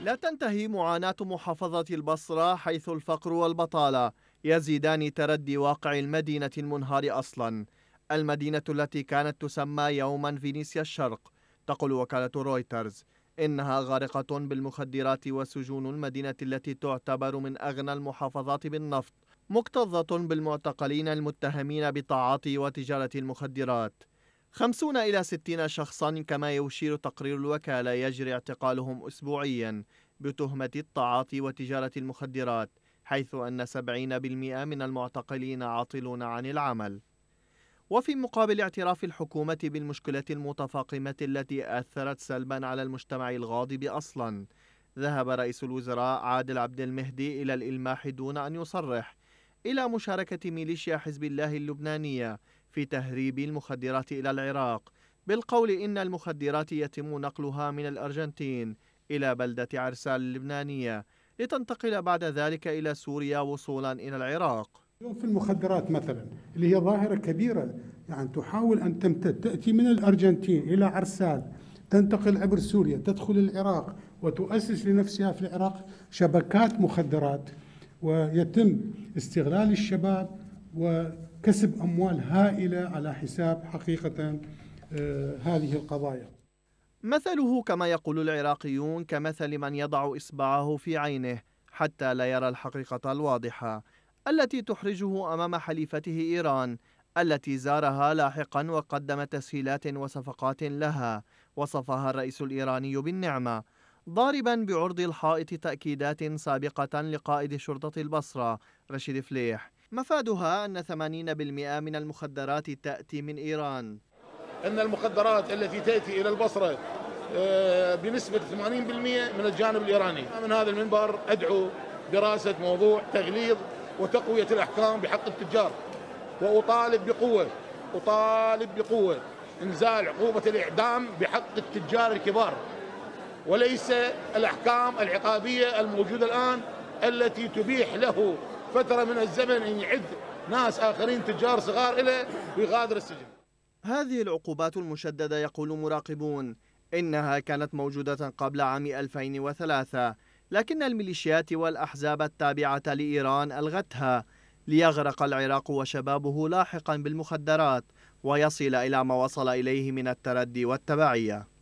لا تنتهي معاناة محافظة البصرة حيث الفقر والبطالة يزيدان تردي واقع المدينة المنهار أصلا المدينة التي كانت تسمى يوما فينيسيا الشرق تقول وكالة رويترز إنها غارقة بالمخدرات وسجون المدينة التي تعتبر من أغنى المحافظات بالنفط مكتظة بالمعتقلين المتهمين بتعاطي وتجارة المخدرات 50 إلى 60 شخصا كما يشير تقرير الوكالة يجري اعتقالهم أسبوعيا بتهمة التعاطي وتجارة المخدرات حيث أن 70% من المعتقلين عاطلون عن العمل وفي مقابل اعتراف الحكومة بالمشكلة المتفاقمة التي أثرت سلبا على المجتمع الغاضب أصلا ذهب رئيس الوزراء عادل عبد المهدي إلى الإلماح دون أن يصرح إلى مشاركة ميليشيا حزب الله اللبنانية في تهريب المخدرات إلى العراق بالقول إن المخدرات يتم نقلها من الأرجنتين إلى بلدة عرسال اللبنانية لتنتقل بعد ذلك إلى سوريا وصولا إلى العراق اليوم في المخدرات مثلا اللي هي ظاهرة كبيرة يعني تحاول أن تمتد تأتي من الأرجنتين إلى عرسال تنتقل عبر سوريا تدخل العراق وتؤسس لنفسها في العراق شبكات مخدرات ويتم استغلال الشباب وكسب أموال هائلة على حساب حقيقة آه، هذه القضايا مثله كما يقول العراقيون كمثل من يضع إصبعه في عينه حتى لا يرى الحقيقة الواضحة التي تحرجه أمام حليفته إيران التي زارها لاحقا وقدم تسهيلات وصفقات لها وصفها الرئيس الإيراني بالنعمة ضاربا بعرض الحائط تأكيدات سابقة لقائد شرطة البصرة رشيد فليح مفادها أن 80% من المخدرات تأتي من إيران أن المخدرات التي تأتي إلى البصرة آه، بنسبة 80% من الجانب الإيراني من هذا المنبر أدعو دراسة موضوع تغليظ وتقوية الأحكام بحق التجار وأطالب بقوة أطالب بقوة إنزال عقوبة الإعدام بحق التجار الكبار وليس الأحكام العقابية الموجودة الآن التي تبيح له فترة من الزمن يعد ناس آخرين تجار صغار له ويغادر السجن هذه العقوبات المشددة يقول مراقبون إنها كانت موجودة قبل عام 2003 لكن الميليشيات والأحزاب التابعة لإيران ألغتها ليغرق العراق وشبابه لاحقا بالمخدرات ويصل إلى ما وصل إليه من التردي والتبعية